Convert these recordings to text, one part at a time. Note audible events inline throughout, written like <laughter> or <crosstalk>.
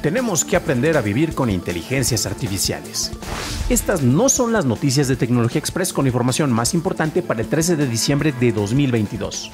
tenemos que aprender a vivir con inteligencias artificiales. Estas no son las noticias de Tecnología Express con información más importante para el 13 de diciembre de 2022.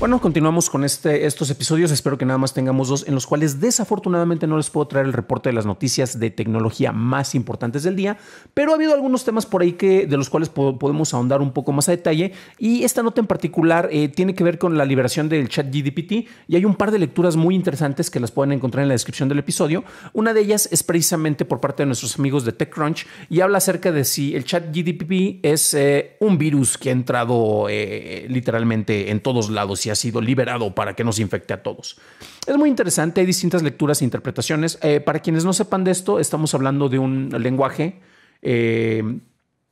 Bueno, continuamos con este, estos episodios. Espero que nada más tengamos dos en los cuales desafortunadamente no les puedo traer el reporte de las noticias de tecnología más importantes del día, pero ha habido algunos temas por ahí que, de los cuales podemos ahondar un poco más a detalle. Y esta nota en particular eh, tiene que ver con la liberación del chat GDPT y hay un par de lecturas muy interesantes que las pueden encontrar en la descripción del episodio. Una de ellas es precisamente por parte de nuestros amigos de TechCrunch y habla acerca de si el chat GDPT es eh, un virus que ha entrado eh, literalmente en todos lados y ha sido liberado para que nos infecte a todos. Es muy interesante, hay distintas lecturas e interpretaciones. Eh, para quienes no sepan de esto, estamos hablando de un lenguaje eh,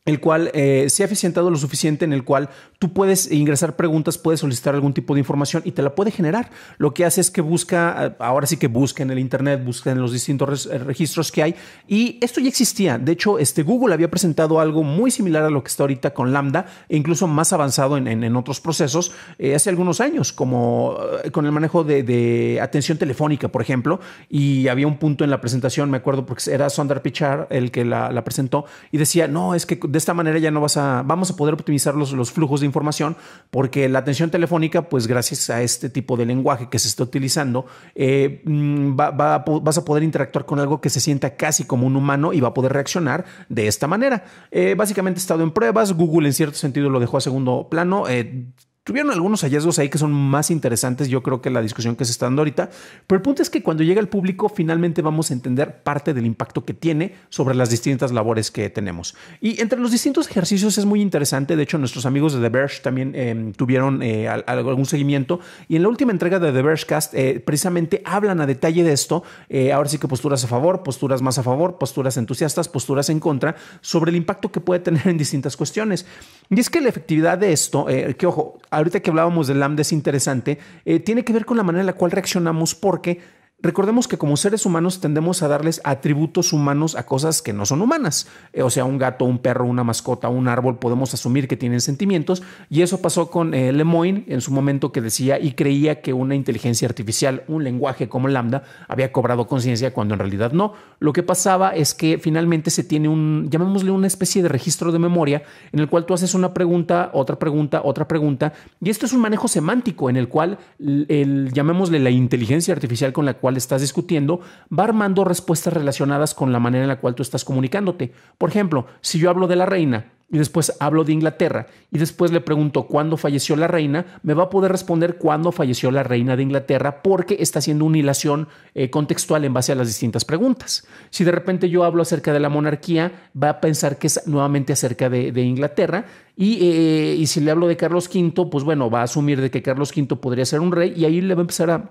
el cual eh, se ha eficientado lo suficiente en el cual tú puedes ingresar preguntas, puedes solicitar algún tipo de información y te la puede generar. Lo que hace es que busca, eh, ahora sí que busca en el Internet, busca en los distintos eh, registros que hay y esto ya existía. De hecho, este Google había presentado algo muy similar a lo que está ahorita con Lambda e incluso más avanzado en, otros procesos hace algunos años, como con el manejo de, atención telefónica, por ejemplo, y había un punto en la presentación, me acuerdo porque era Sundar Pichar el que la, la presentó y decía, no, es que... De esta manera ya no vas a, vamos a poder optimizar los, los flujos de información porque la atención telefónica, pues gracias a este tipo de lenguaje que se está utilizando, eh, mm, vas a poder interactuar con algo que se sienta casi como un humano y va a poder reaccionar de esta manera. Eh, básicamente estado en pruebas, Google en cierto sentido lo dejó a segundo plano. Eh, tuvieron algunos hallazgos ahí que son más interesantes, yo creo que la discusión que se está dando ahorita, pero el punto es que cuando llega el público finalmente vamos a entender parte del impacto que tiene sobre las distintas labores que tenemos. Y entre los distintos ejercicios es muy interesante, de hecho nuestros amigos de The Verge también eh, tuvieron eh, algún seguimiento y en la última entrega de The Vergecast eh, precisamente hablan a detalle de esto, eh, ahora sí que posturas a favor, posturas más a favor, posturas entusiastas, posturas en contra, sobre el impacto que puede tener en distintas cuestiones. Y es que la efectividad de esto, que ojo, ahorita que hablábamos del Lambda es interesante, eh, tiene que ver con la manera en la cual reaccionamos porque Recordemos que como seres humanos tendemos a darles atributos humanos a cosas que no son humanas. Eh, o sea, un gato, un perro, una mascota, un árbol, podemos asumir que tienen sentimientos. Y eso pasó con eh, Lemoyne en su momento que decía y creía que una inteligencia artificial, un lenguaje como Lambda, había cobrado conciencia cuando en realidad no. Lo que pasaba es que finalmente se tiene un, llamémosle una especie de registro de memoria en el cual tú haces una pregunta, otra pregunta, otra pregunta. Y esto es un manejo semántico en el cual, el, llamémosle la inteligencia artificial con la cual estás discutiendo va armando respuestas relacionadas con la manera en la cual tú estás comunicándote. Por ejemplo, si yo hablo de la reina y después hablo de Inglaterra y después le pregunto cuándo falleció la reina, me va a poder responder cuándo falleció la reina de Inglaterra porque está haciendo una hilación eh, contextual en base a las distintas preguntas. Si de repente yo hablo acerca de la monarquía, va a pensar que es nuevamente acerca de, Inglaterra eh, y, si le hablo de Carlos V, pues bueno, va a asumir de que Carlos V podría ser un rey y ahí le va a empezar a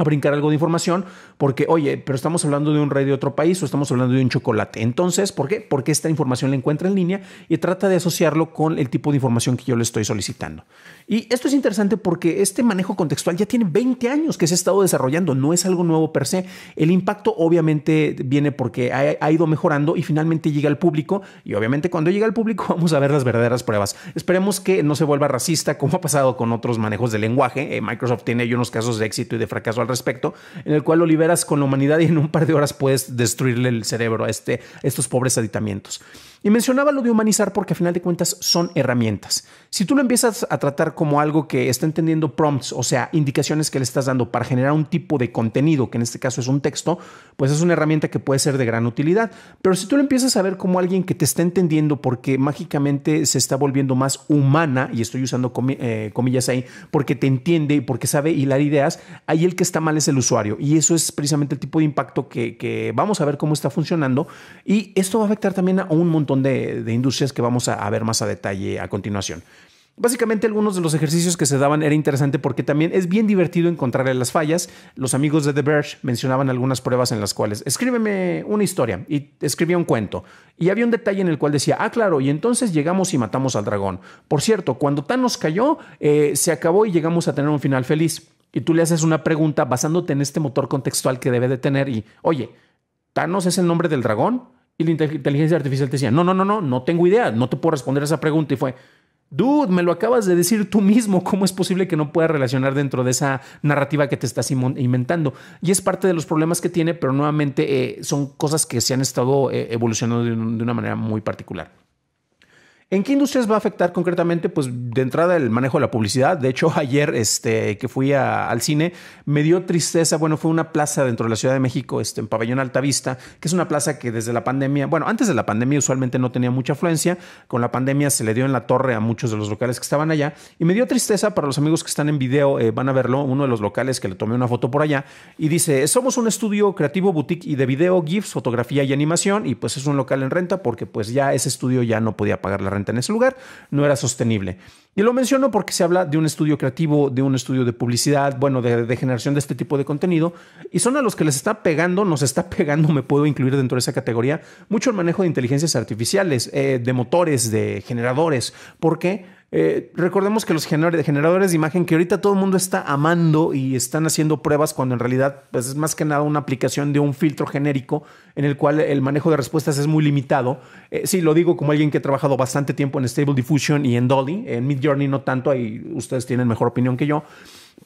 a brincar algo de información, porque, oye, pero estamos hablando de un rey de otro país o estamos hablando de un chocolate. Entonces, ¿por qué? Porque esta información la encuentra en línea y trata de asociarlo con el tipo de información que yo le estoy solicitando. Y esto es interesante porque este manejo contextual ya tiene 20 años que se ha estado desarrollando, no es algo nuevo per se. El impacto obviamente viene porque ha, ido mejorando y finalmente llega al público y obviamente cuando llega al público <laughs> vamos a ver las verdaderas pruebas. Esperemos que no se vuelva racista como ha pasado con otros manejos de lenguaje. Eh, Microsoft tiene unos casos de éxito y de fracaso al respecto, en el cual lo liberas con la humanidad y en un par de horas puedes destruirle el cerebro a, este, estos pobres aditamientos. Y mencionaba lo de humanizar porque a final de cuentas son herramientas. Si tú lo empiezas a tratar como algo que está entendiendo prompts, o sea, indicaciones que le estás dando para generar un tipo de contenido, que en este caso es un texto, pues es una herramienta que puede ser de gran utilidad. Pero si tú lo empiezas a ver como alguien que te está entendiendo porque mágicamente se está volviendo más humana, y estoy usando eh, comillas ahí, porque te entiende y porque sabe hilar ideas, ahí el que está mal es el usuario. Y eso es precisamente el tipo de impacto que, vamos a ver cómo está funcionando. Y esto va a afectar también a un montón de, industrias que vamos a, ver más a detalle a continuación. Básicamente algunos de los ejercicios que se daban era interesante porque también es bien divertido encontrarle las fallas. Los amigos de The Verge mencionaban algunas pruebas en las cuales escríbeme una historia y escribía un cuento. Y había un detalle en el cual decía, ah, claro, y entonces llegamos y matamos al dragón. Por cierto, cuando Thanos cayó, eh, se acabó y llegamos a tener un final feliz y tú le haces una pregunta basándote en este motor contextual que debe de tener y, oye, Thanos es el nombre del dragón y la inteligencia artificial te decía, no, no, no, no, no tengo idea, no te puedo responder a esa pregunta y fue, dude, me lo acabas de decir tú mismo, ¿cómo es posible que no pueda relacionar dentro de esa narrativa que te estás inventando? Y es parte de los problemas que tiene, pero nuevamente eh, son cosas que se han estado eh, evolucionando de una manera muy particular. ¿En qué industrias va a afectar concretamente? Pues de entrada el manejo de la publicidad. De hecho, <laughs> ayer este, que fui al cine, me dio tristeza. Bueno, fue una plaza dentro de la Ciudad de México, este, en Pabellón Altavista, que es una plaza que desde la pandemia, bueno, antes de la pandemia usualmente no tenía mucha afluencia. Con la pandemia se le dio en la torre a muchos de los locales que estaban allá. Y me dio tristeza para los amigos que están en video, eh, van a verlo, uno de los locales que le tomé una foto por allá. Y dice, somos un estudio creativo, boutique y de video, GIFs, fotografía y animación. Y pues es un local en renta porque pues ya ese estudio ya no podía pagar la renta en ese lugar no era sostenible. Y lo menciono porque se habla de un estudio creativo, de un estudio de publicidad, bueno, de, generación de este tipo de contenido, y son a los que les está pegando, nos está pegando, me puedo incluir dentro de esa categoría, mucho el manejo de inteligencias artificiales, eh, de motores, de generadores. porque eh, recordemos que los generadores de imagen que ahorita todo el mundo está amando y están haciendo pruebas cuando en realidad pues, es más que nada una aplicación de un filtro genérico en el cual el manejo de respuestas es muy limitado. Eh, sí, lo digo como alguien que ha trabajado bastante tiempo en Stable Diffusion y en Dolly, en Mid Journey no tanto, ahí ustedes tienen mejor opinión que yo.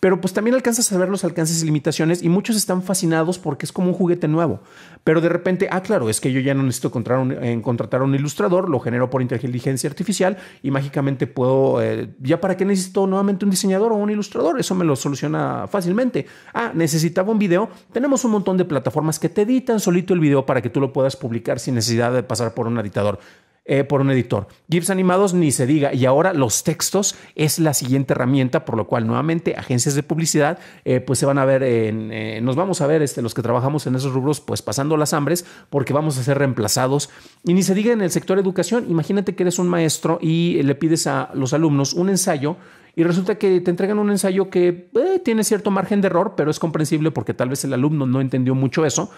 Pero pues también alcanzas a ver los alcances y limitaciones y muchos están fascinados porque es como un juguete nuevo. Pero de repente, ah, claro, es que yo ya no necesito contratar un, eh, contratar un ilustrador, lo genero por inteligencia artificial y mágicamente puedo, eh, ya para qué necesito nuevamente un diseñador o un ilustrador, eso me lo soluciona fácilmente. Ah, necesitaba un video, tenemos un montón de plataformas que te editan solito el video para que tú lo puedas publicar sin necesidad de pasar por un editador. Eh, por un editor. GIFs animados ni se diga. Y ahora los textos es la siguiente herramienta, por lo cual nuevamente agencias de publicidad, eh, pues se van a ver, en, eh, nos vamos a ver este, los que trabajamos en esos rubros, pues pasando las hambres, porque vamos a ser reemplazados. Y ni se diga en el sector educación, imagínate que eres un maestro y le pides a los alumnos un ensayo y resulta que te entregan un ensayo que tiene cierto margen de error, pero es comprensible porque tal vez el alumno no entendió mucho eso.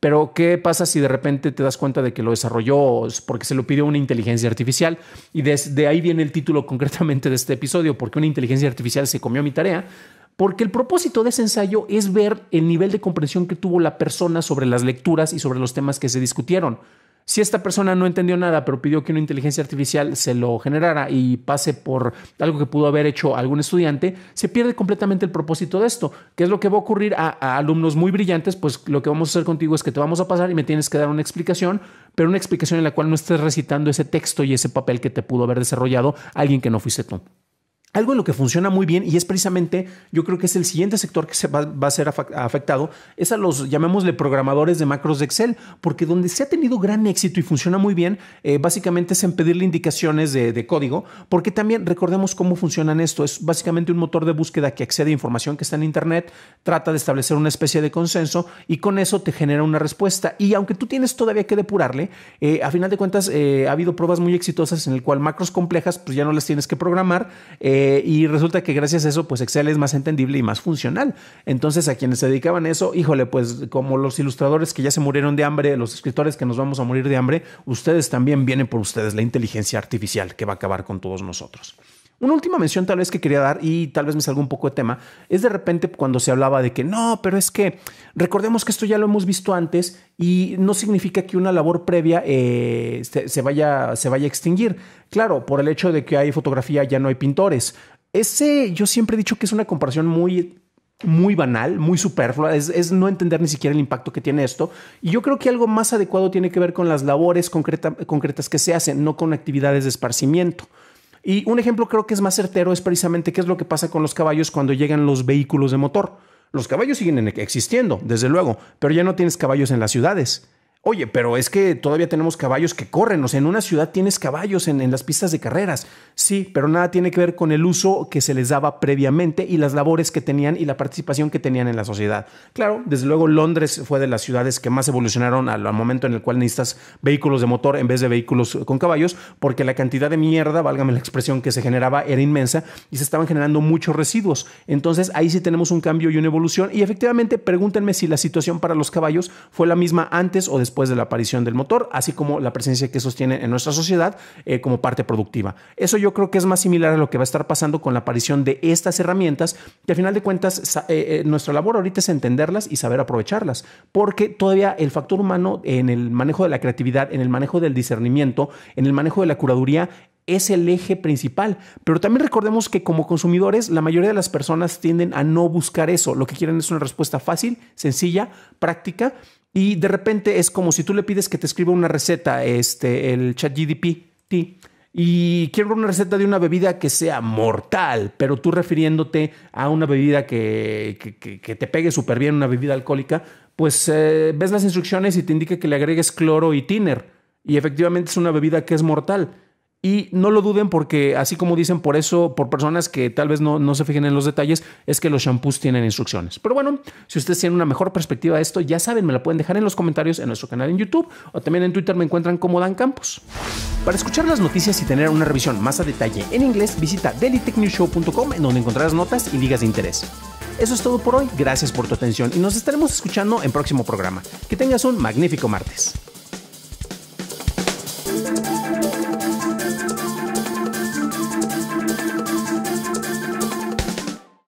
Pero ¿qué pasa si de repente te das cuenta de que lo desarrolló porque se lo pidió una inteligencia artificial? Y desde ahí viene el título concretamente de este episodio, porque una inteligencia artificial se comió mi tarea? Porque el propósito de ese ensayo es ver el nivel de comprensión que tuvo la persona sobre las lecturas y sobre los temas que se discutieron si esta persona no entendió nada, pero pidió que una inteligencia artificial se lo generara y pase por algo que pudo haber hecho algún estudiante, se pierde completamente el propósito de esto. ¿Qué es lo que va a ocurrir a, a alumnos muy brillantes? Pues lo que vamos a hacer contigo es que te vamos a pasar y me tienes que dar una explicación, pero una explicación en la cual no estés recitando ese texto y ese papel que te pudo haber desarrollado alguien que no fuiste tú. Algo en lo que funciona muy bien y es precisamente, yo creo que es el siguiente sector que se va, a ser afectado, es a los, llamémosle, programadores de macros de Excel, porque donde se ha tenido gran éxito y funciona muy bien, eh, básicamente es en pedirle indicaciones de, código, porque también recordemos cómo funcionan esto. Es básicamente un motor de búsqueda que accede a información que está en Internet, trata de establecer una especie de consenso y con eso te genera una respuesta. Y aunque tú tienes todavía que depurarle, eh, a final de cuentas eh, ha habido pruebas muy exitosas en el cual macros complejas, pues ya no las tienes que programar. Eh, y resulta que gracias a eso, pues Excel es más entendible y más funcional. Entonces, a quienes se dedicaban a eso, híjole, pues como los ilustradores que ya se murieron de hambre, los escritores que nos vamos a morir de hambre, ustedes también vienen por ustedes, la inteligencia artificial que va a acabar con todos nosotros. Una última mención tal vez que quería dar, y tal vez me salga un poco de tema, es de repente cuando se hablaba de que no, pero es que recordemos que esto ya lo hemos visto antes y no significa que una labor previa eh, se, vaya, se vaya a extinguir. Claro, por el hecho de que hay fotografía ya no hay pintores. Ese yo siempre he dicho que es una comparación muy muy banal, muy superflua, es, no entender ni siquiera el impacto que tiene esto. Y yo creo que algo más adecuado tiene que ver con las labores concretas que se hacen, no con actividades de esparcimiento. Y un ejemplo creo que es más certero es precisamente qué es lo que pasa con los caballos cuando llegan los vehículos de motor. Los caballos siguen existiendo, desde luego, pero ya no tienes caballos en las ciudades. Oye, pero es que todavía tenemos caballos que corren, o sea, en una ciudad tienes caballos en, las pistas de carreras. Sí, pero nada tiene que ver con el uso que se les daba previamente y las labores que tenían y la participación que tenían en la sociedad. Claro, desde luego Londres fue de las ciudades que más evolucionaron al, al momento en el cual necesitas vehículos de motor en vez de vehículos con caballos, porque la cantidad de mierda, válgame la expresión, que se generaba era inmensa y se estaban generando muchos residuos. Entonces ahí sí tenemos un cambio y una evolución y efectivamente pregúntenme si la situación para los caballos fue la misma antes o después después de la aparición del motor, así como la presencia que sostiene en nuestra sociedad eh, como parte productiva. Eso yo creo que es más similar a lo que va a estar pasando con la aparición de estas herramientas, que al final de cuentas eh, eh, nuestra labor ahorita es entenderlas y saber aprovecharlas, porque todavía el factor humano en el manejo de la creatividad, en el manejo del discernimiento, en el manejo de la curaduría, es el eje principal. Pero también recordemos que como consumidores, la mayoría de las personas tienden a no buscar eso. Lo que quieren es una respuesta fácil, sencilla, práctica y de repente es como si tú le pides que te escriba una receta, este, el chat GDP, y quiero una receta de una bebida que sea mortal, pero tú refiriéndote a una bebida que, te pegue súper bien, una bebida alcohólica, pues eh, ves las instrucciones y te indica que le agregues cloro y tiner. Y efectivamente es una bebida que es mortal. Y no lo duden porque, así como dicen por eso, por personas que tal vez no, se fijen en los detalles, es que los shampoos tienen instrucciones. Pero bueno, si ustedes tienen una mejor perspectiva de esto, ya saben, me la pueden dejar en los comentarios en nuestro canal en YouTube o también en Twitter me encuentran como Dan Campos. Para escuchar las noticias y tener una revisión más a detalle en inglés, visita dailytechnewshow.com en donde encontrarás notas y ligas de interés. Eso es todo por hoy, gracias por tu atención y nos estaremos escuchando en próximo programa. Que tengas un magnífico martes.